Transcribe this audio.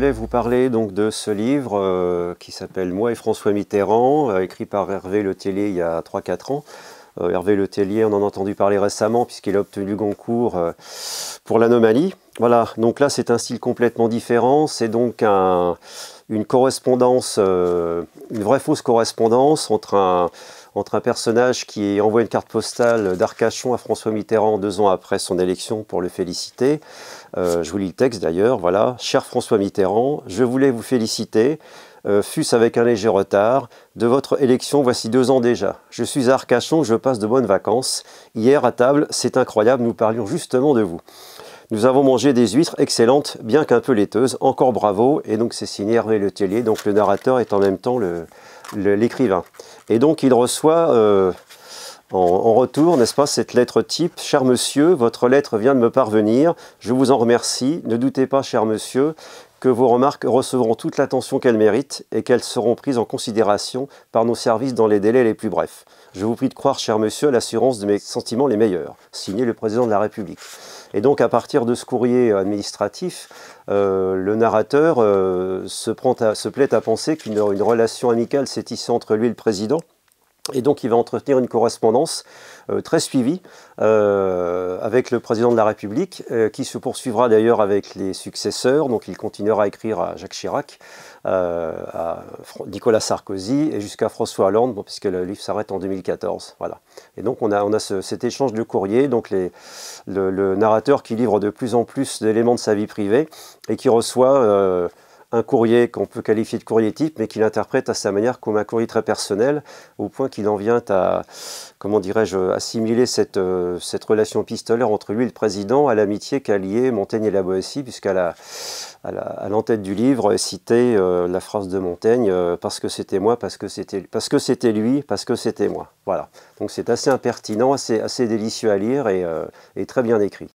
voulais vous parler donc de ce livre euh, qui s'appelle Moi et François Mitterrand, euh, écrit par Hervé Le Letellier il y a 3-4 ans. Euh, Hervé Hervé Letellier, on en a entendu parler récemment puisqu'il a obtenu Goncourt pour l'anomalie. Voilà, donc là c'est un style complètement différent, c'est donc une correspondance, une vraie fausse correspondance entre un, entre un personnage qui envoie une carte postale d'Arcachon à François Mitterrand deux ans après son élection pour le féliciter. Euh, je vous lis le texte d'ailleurs, voilà. Cher François Mitterrand, je voulais vous féliciter. Euh, fût-ce avec un léger retard, de votre élection voici deux ans déjà. Je suis à Arcachon, je passe de bonnes vacances. Hier à table, c'est incroyable, nous parlions justement de vous. Nous avons mangé des huîtres excellentes, bien qu'un peu laiteuses. Encore bravo. Et donc c'est signé Hervé Letellier. Donc le narrateur est en même temps le, l'écrivain. Et donc il reçoit euh, en, retour, n'est-ce pas, cette lettre type Cher monsieur, votre lettre vient de me parvenir, je vous en remercie. Ne doutez pas, cher monsieur, que vos remarques recevront toute l'attention qu'elles méritent et qu'elles seront prises en considération par nos services dans les délais les plus brefs. Je vous prie de croire, cher monsieur, l'assurance de mes sentiments les meilleurs. Signé le président de la République. Et donc, à partir de ce courrier administratif, euh, le narrateur euh, se, prend à, se plaît à penser qu'une relation amicale s'est tissée entre lui et le président. Et donc, il va entretenir une correspondance euh, très suivie euh, avec le président de la République, euh, qui se poursuivra d'ailleurs avec les successeurs. Donc il continuera à écrire à Jacques Chirac, euh, à Nicolas Sarkozy et jusqu'à François Hollande, puisque le livre s'arrête en 2014. Voilà. Et donc on a, cet échange de courrier, donc le, narrateur qui livre de plus en plus d'éléments de sa vie privée et qui reçoit un courrier qu'on peut qualifier de courrier type, mais qu'il interprète à sa manière comme un courrier très personnel, au point qu'il en vient à, comment dirais-je, assimiler cette, euh, cette relation pistolaire entre lui et le président à l'amitié qu'a liée Montaigne et la Boétie, puisqu'à la, à l'entête du livre est citée euh, la phrase de Montaigne euh, parce que c'était moi, parce que c'était parce que c'était lui, parce que c'était moi. Voilà. Donc c'est assez impertinent, assez, assez délicieux à lire et très bien écrit.